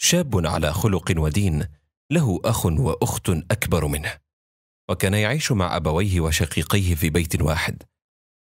شاب على خلق ودين له اخ واخت اكبر منه وكان يعيش مع ابويه وشقيقيه في بيت واحد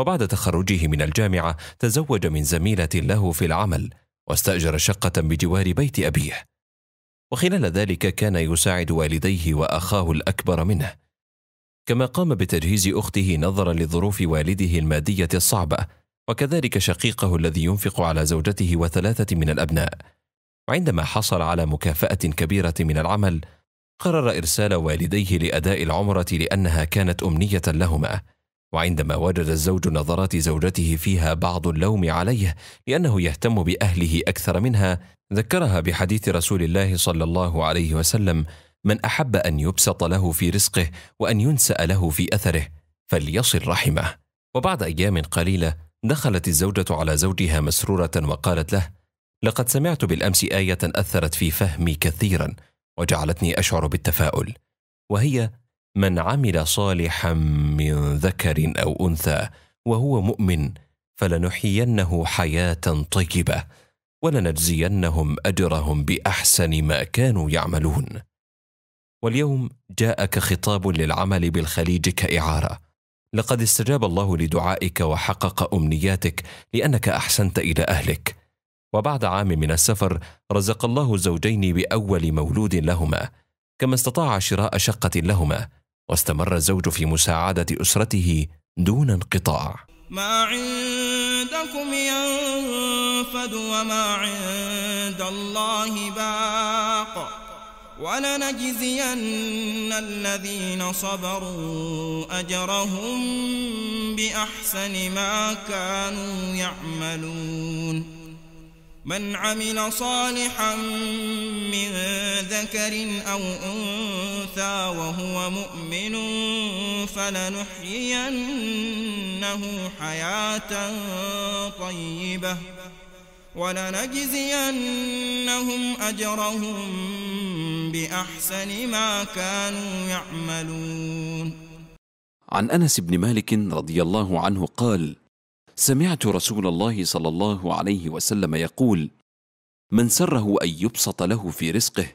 وبعد تخرجه من الجامعه تزوج من زميله له في العمل واستاجر شقه بجوار بيت ابيه وخلال ذلك كان يساعد والديه واخاه الاكبر منه كما قام بتجهيز اخته نظرا لظروف والده الماديه الصعبه وكذلك شقيقه الذي ينفق على زوجته وثلاثه من الابناء وعندما حصل على مكافأة كبيرة من العمل قرر إرسال والديه لأداء العمرة لأنها كانت أمنية لهما وعندما وجد الزوج نظرات زوجته فيها بعض اللوم عليه لأنه يهتم بأهله أكثر منها ذكرها بحديث رسول الله صلى الله عليه وسلم من أحب أن يبسط له في رزقه وأن ينسأ له في أثره فليصل رحمه وبعد أيام قليلة دخلت الزوجة على زوجها مسرورة وقالت له لقد سمعت بالامس ايه اثرت في فهمي كثيرا وجعلتني اشعر بالتفاؤل وهي من عمل صالحا من ذكر او انثى وهو مؤمن فلنحيينه حياه طيبه ولنجزينهم اجرهم باحسن ما كانوا يعملون واليوم جاءك خطاب للعمل بالخليج كاعاره لقد استجاب الله لدعائك وحقق امنياتك لانك احسنت الى اهلك وبعد عام من السفر رزق الله الزوجين بأول مولود لهما كما استطاع شراء شقة لهما واستمر الزوج في مساعدة أسرته دون انقطاع ما عندكم ينفد وما عند الله باق ولنجزين الذين صبروا أجرهم بأحسن ما كانوا يعملون من عمل صالحا من ذكر أو أنثى وهو مؤمن فلنحيينه حياة طيبة ولنجزينهم أجرهم بأحسن ما كانوا يعملون عن أنس بن مالك رضي الله عنه قال سمعت رسول الله صلى الله عليه وسلم يقول من سره ان يبسط له في رزقه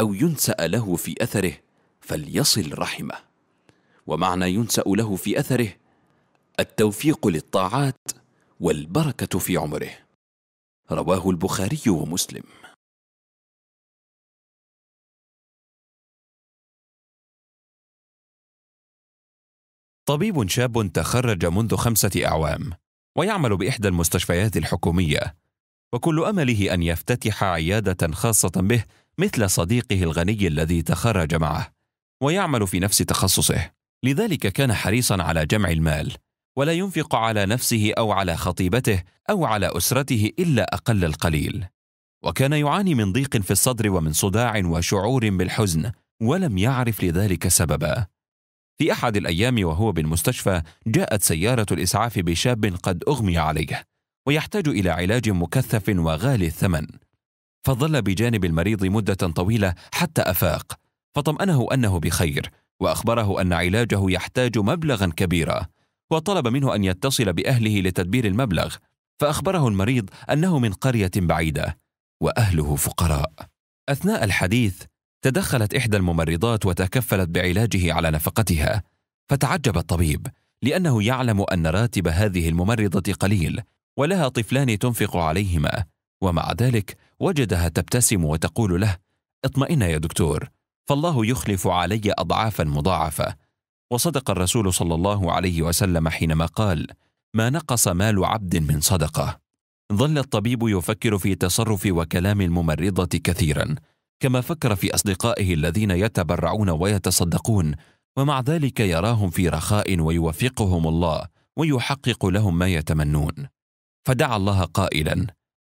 او ينسا له في اثره فليصل رحمه ومعنى ينسا له في اثره التوفيق للطاعات والبركه في عمره رواه البخاري ومسلم طبيب شاب تخرج منذ خمسه اعوام ويعمل بإحدى المستشفيات الحكومية وكل أمله أن يفتتح عيادة خاصة به مثل صديقه الغني الذي تخرج معه ويعمل في نفس تخصصه لذلك كان حريصا على جمع المال ولا ينفق على نفسه او على خطيبته او على اسرته الا اقل القليل وكان يعاني من ضيق في الصدر ومن صداع وشعور بالحزن ولم يعرف لذلك سببا في أحد الأيام وهو بالمستشفى جاءت سيارة الإسعاف بشاب قد أغمي عليه ويحتاج إلى علاج مكثف وغالي الثمن فظل بجانب المريض مدة طويلة حتى أفاق فطمأنه أنه بخير وأخبره أن علاجه يحتاج مبلغا كبيرا وطلب منه أن يتصل بأهله لتدبير المبلغ فأخبره المريض أنه من قرية بعيدة وأهله فقراء أثناء الحديث تدخلت إحدى الممرضات وتكفلت بعلاجه على نفقتها فتعجب الطبيب لأنه يعلم أن راتب هذه الممرضة قليل ولها طفلان تنفق عليهما ومع ذلك وجدها تبتسم وتقول له اطمئن يا دكتور فالله يخلف علي أضعافا مضاعفة وصدق الرسول صلى الله عليه وسلم حينما قال ما نقص مال عبد من صدقه ظل الطبيب يفكر في تصرف وكلام الممرضه كثيرا كما فكر في أصدقائه الذين يتبرعون ويتصدقون ومع ذلك يراهم في رخاء ويوفقهم الله ويحقق لهم ما يتمنون فدعا الله قائلا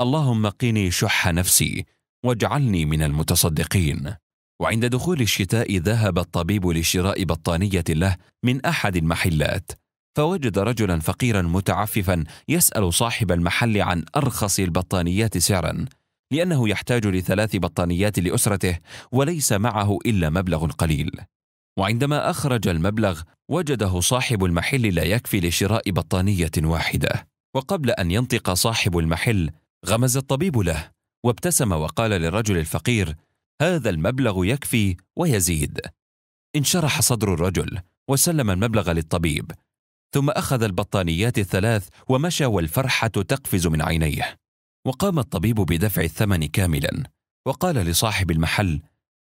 اللهم قني شح نفسي واجعلني من المتصدقين وعند دخول الشتاء ذهب الطبيب لشراء بطانية له من أحد المحلات فوجد رجلا فقيرا متعففا يسأل صاحب المحل عن أرخص البطانيات سعرا لأنه يحتاج لثلاث بطانيات لأسرته وليس معه إلا مبلغ قليل وعندما أخرج المبلغ وجده صاحب المحل لا يكفي لشراء بطانية واحدة وقبل أن ينطق صاحب المحل غمز الطبيب له وابتسم وقال للرجل الفقير هذا المبلغ يكفي ويزيد انشرح صدر الرجل وسلم المبلغ للطبيب ثم أخذ البطانيات الثلاث ومشى والفرحة تقفز من عينيه وقام الطبيب بدفع الثمن كاملا وقال لصاحب المحل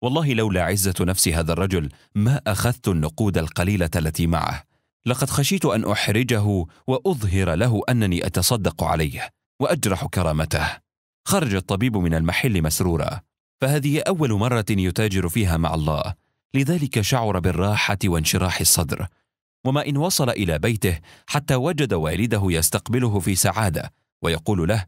والله لولا عزه نفس هذا الرجل ما اخذت النقود القليله التي معه لقد خشيت ان احرجه واظهر له انني اتصدق عليه واجرح كرامته خرج الطبيب من المحل مسرورا فهذه اول مره يتاجر فيها مع الله لذلك شعر بالراحه وانشراح الصدر وما ان وصل الى بيته حتى وجد والده يستقبله في سعاده ويقول له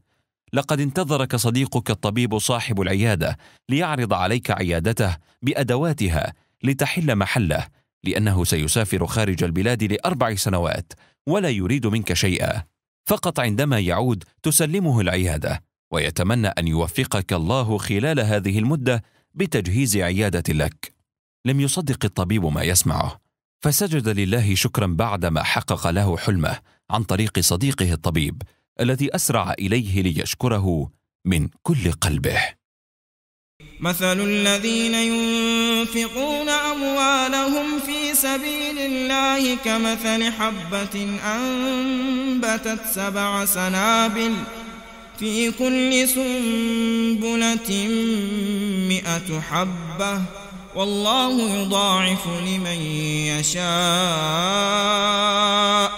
لقد انتظرك صديقك الطبيب صاحب العياده ليعرض عليك عيادته بادواتها لتحل محله لانه سيسافر خارج البلاد لاربع سنوات ولا يريد منك شيئا فقط عندما يعود تسلمه العياده ويتمنى ان يوفقك الله خلال هذه المده بتجهيز عياده لك لم يصدق الطبيب ما يسمعه فسجد لله شكرا بعدما حقق له حلمه عن طريق صديقه الطبيب الذي أسرع إليه ليشكره من كل قلبه مثل الذين ينفقون أموالهم في سبيل الله كمثل حبة أنبتت سبع سنابل في كل سنبلة مئة حبة والله يضاعف لمن يشاء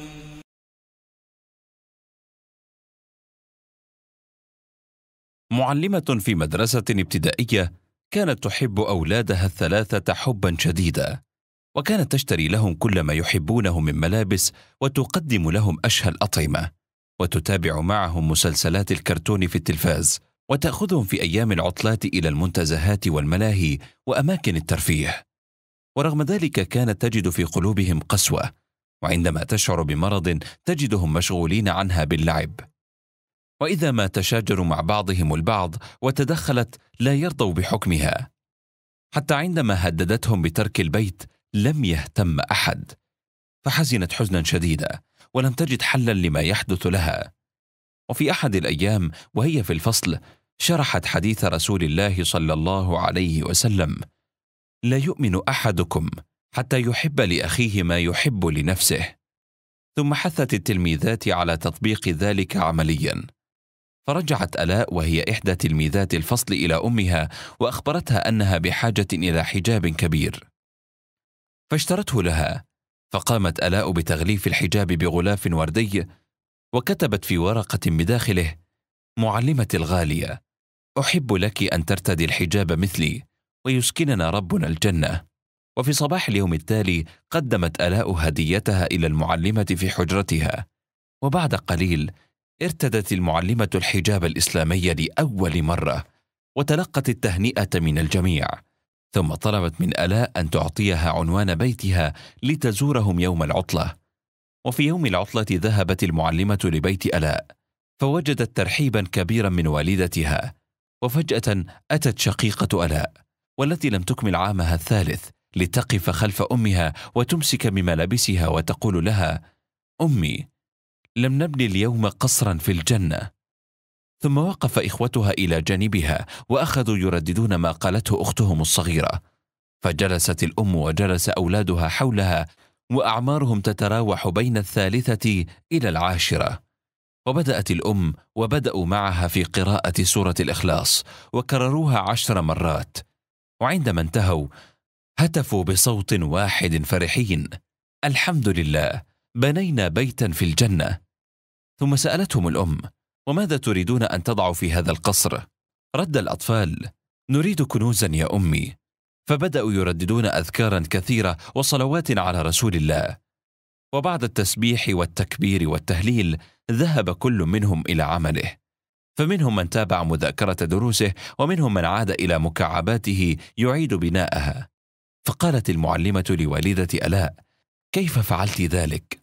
معلمة في مدرسة ابتدائية كانت تحب أولادها الثلاثة حبا شديدا وكانت تشتري لهم كل ما يحبونه من ملابس وتقدم لهم أشهى الأطعمة وتتابع معهم مسلسلات الكرتون في التلفاز وتأخذهم في أيام العطلات إلى المنتزهات والملاهي وأماكن الترفيه ورغم ذلك كانت تجد في قلوبهم قسوة وعندما تشعر بمرض تجدهم مشغولين عنها باللعب واذا ما تشاجروا مع بعضهم البعض وتدخلت لا يرضوا بحكمها حتى عندما هددتهم بترك البيت لم يهتم احد فحزنت حزنا شديدا ولم تجد حلا لما يحدث لها وفي احد الايام وهي في الفصل شرحت حديث رسول الله صلى الله عليه وسلم لا يؤمن احدكم حتى يحب لاخيه ما يحب لنفسه ثم حثت التلميذات على تطبيق ذلك عمليا فرجعت آلاء وهي إحدى تلميذات الفصل إلى أمها وأخبرتها أنها بحاجة إلى حجاب كبير فاشترته لها فقامت آلاء بتغليف الحجاب بغلاف وردي وكتبت في ورقة بداخله معلمة الغالية أحب لك أن ترتدي الحجاب مثلي ويسكننا ربنا الجنة وفي صباح اليوم التالي قدمت آلاء هديتها إلى المعلمة في حجرتها وبعد قليل ارتدت المعلمة الحجاب الإسلامي لأول مرة وتلقت التهنئة من الجميع ثم طلبت من آلاء أن تعطيها عنوان بيتها لتزورهم يوم العطلة وفي يوم العطلة ذهبت المعلمة لبيت آلاء فوجدت ترحيبا كبيرا من والدتها وفجأة أتت شقيقة آلاء والتي لم تكمل عامها الثالث لتقف خلف أمها وتمسك بملابسها وتقول لها أمي لم نبني اليوم قصرا في الجنه ثم وقف اخوتها الى جانبها واخذوا يرددون ما قالته اختهم الصغيره فجلست الام وجلس اولادها حولها واعمارهم تتراوح بين الثالثه الى العاشره وبدات الام وبداوا معها في قراءه سوره الاخلاص وكرروها عشر مرات وعندما انتهوا هتفوا بصوت واحد فرحين الحمد لله بنينا بيتا في الجنه ثم سالتهم الام وماذا تريدون ان تضعوا في هذا القصر رد الاطفال نريد كنوزا يا امي فبداوا يرددون اذكارا كثيره وصلوات على رسول الله وبعد التسبيح والتكبير والتهليل ذهب كل منهم الى عمله فمنهم من تابع مذاكره دروسه ومنهم من عاد الى مكعباته يعيد بناءها فقالت المعلمه لوالده الاء كيف فعلت ذلك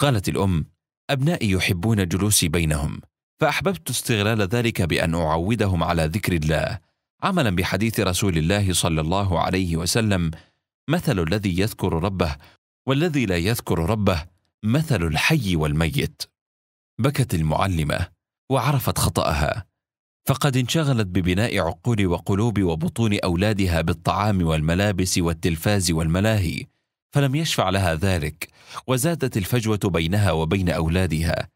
قالت الأم: أبنائي يحبون جلوسي بينهم، فأحببت استغلال ذلك بأن أعودهم على ذكر الله، عملا بحديث رسول الله صلى الله عليه وسلم: مثل الذي يذكر ربه والذي لا يذكر ربه مثل الحي والميت. بكت المعلمة وعرفت خطأها، فقد انشغلت ببناء عقول وقلوب وبطون أولادها بالطعام والملابس والتلفاز والملاهي، فلم يشفع لها ذلك وزادت الفجوه بينها وبين اولادها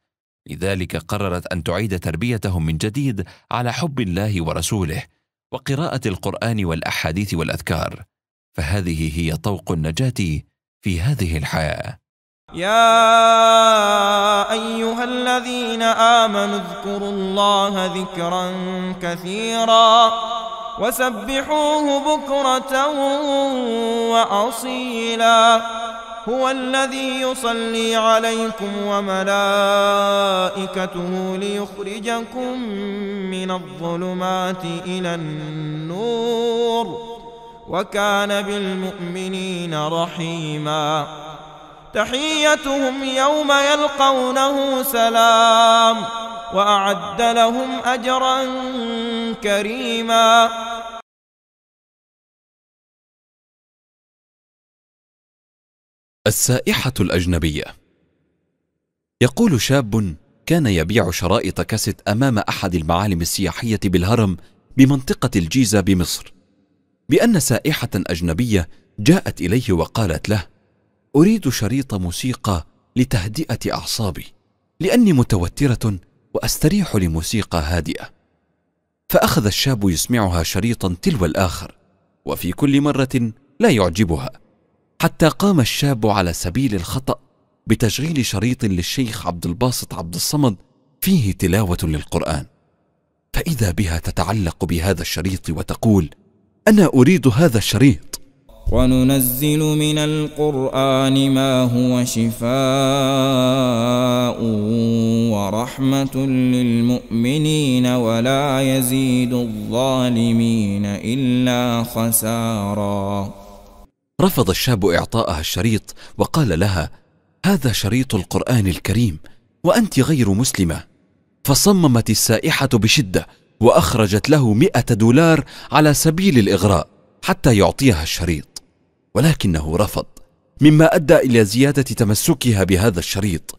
لذلك قررت ان تعيد تربيتهم من جديد على حب الله ورسوله وقراءه القران والاحاديث والاذكار فهذه هي طوق النجاه في هذه الحياه يا ايها الذين امنوا اذكروا الله ذكرا كثيرا وسبحوه بكرة وأصيلا هو الذي يصلي عليكم وملائكته ليخرجكم من الظلمات إلى النور وكان بالمؤمنين رحيما تحيتهم يوم يلقونه سلام واعد لهم اجرا كريما السائحه الاجنبيه يقول شاب كان يبيع شرائط كاسيت امام احد المعالم السياحيه بالهرم بمنطقه الجيزه بمصر بان سائحه اجنبيه جاءت اليه وقالت له اريد شريط موسيقى لتهدئه اعصابي لاني متوتره واستريح لموسيقى هادئه فاخذ الشاب يسمعها شريطا تلو الاخر وفي كل مره لا يعجبها حتى قام الشاب على سبيل الخطا بتشغيل شريط للشيخ عبد الباسط عبد الصمد فيه تلاوه للقران فاذا بها تتعلق بهذا الشريط وتقول انا اريد هذا الشريط وننزل من القرآن ما هو شفاء ورحمة للمؤمنين ولا يزيد الظالمين إلا خسارا رفض الشاب إعطاءها الشريط وقال لها هذا شريط القرآن الكريم وأنت غير مسلمة فصممت السائحة بشدة وأخرجت له مئة دولار على سبيل الإغراء حتى يعطيها الشريط ولكنه رفض مما ادى الى زياده تمسكها بهذا الشريط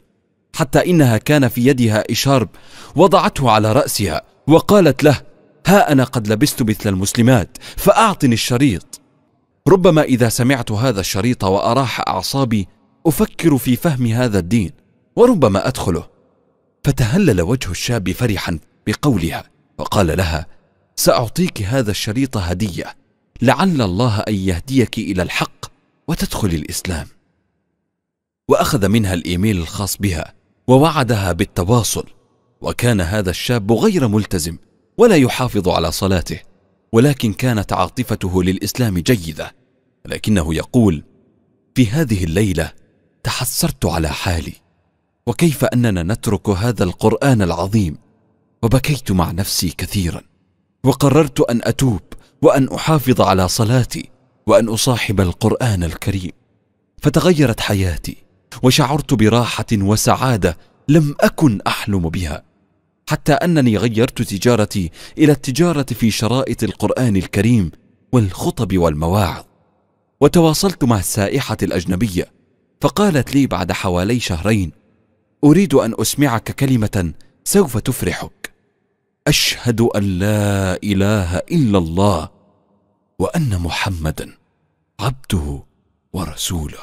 حتى انها كان في يدها اشارب وضعته على راسها وقالت له ها انا قد لبست مثل المسلمات فاعطني الشريط ربما اذا سمعت هذا الشريط واراح اعصابي افكر في فهم هذا الدين وربما ادخله فتهلل وجه الشاب فرحا بقولها وقال لها ساعطيك هذا الشريط هديه لعل الله ان يهديك الى الحق وتدخل الاسلام واخذ منها الايميل الخاص بها ووعدها بالتواصل وكان هذا الشاب غير ملتزم ولا يحافظ على صلاته ولكن كانت عاطفته للاسلام جيده لكنه يقول في هذه الليله تحسرت على حالي وكيف اننا نترك هذا القران العظيم وبكيت مع نفسي كثيرا وقررت ان اتوب وان احافظ على صلاتي وان اصاحب القران الكريم فتغيرت حياتي وشعرت براحه وسعاده لم اكن احلم بها حتى انني غيرت تجارتي الى التجاره في شرائط القران الكريم والخطب والمواعظ وتواصلت مع السائحه الاجنبيه فقالت لي بعد حوالي شهرين اريد ان اسمعك كلمه سوف تفرحك اشهد ان لا اله الا الله وان محمدا عبده ورسوله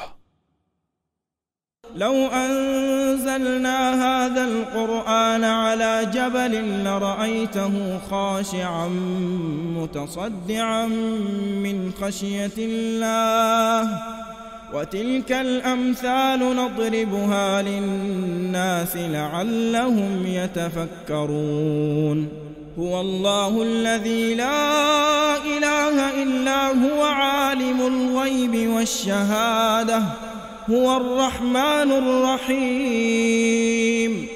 لو انزلنا هذا القران على جبل لرايته خاشعا متصدعا من خشيه الله وتلك الأمثال نضربها للناس لعلهم يتفكرون هو الله الذي لا إله إلا هو عالم الغيب والشهادة هو الرحمن الرحيم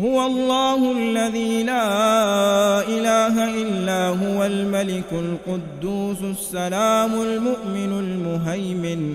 هو الله الذي لا إله إلا هو الملك القدوس السلام المؤمن المهيمن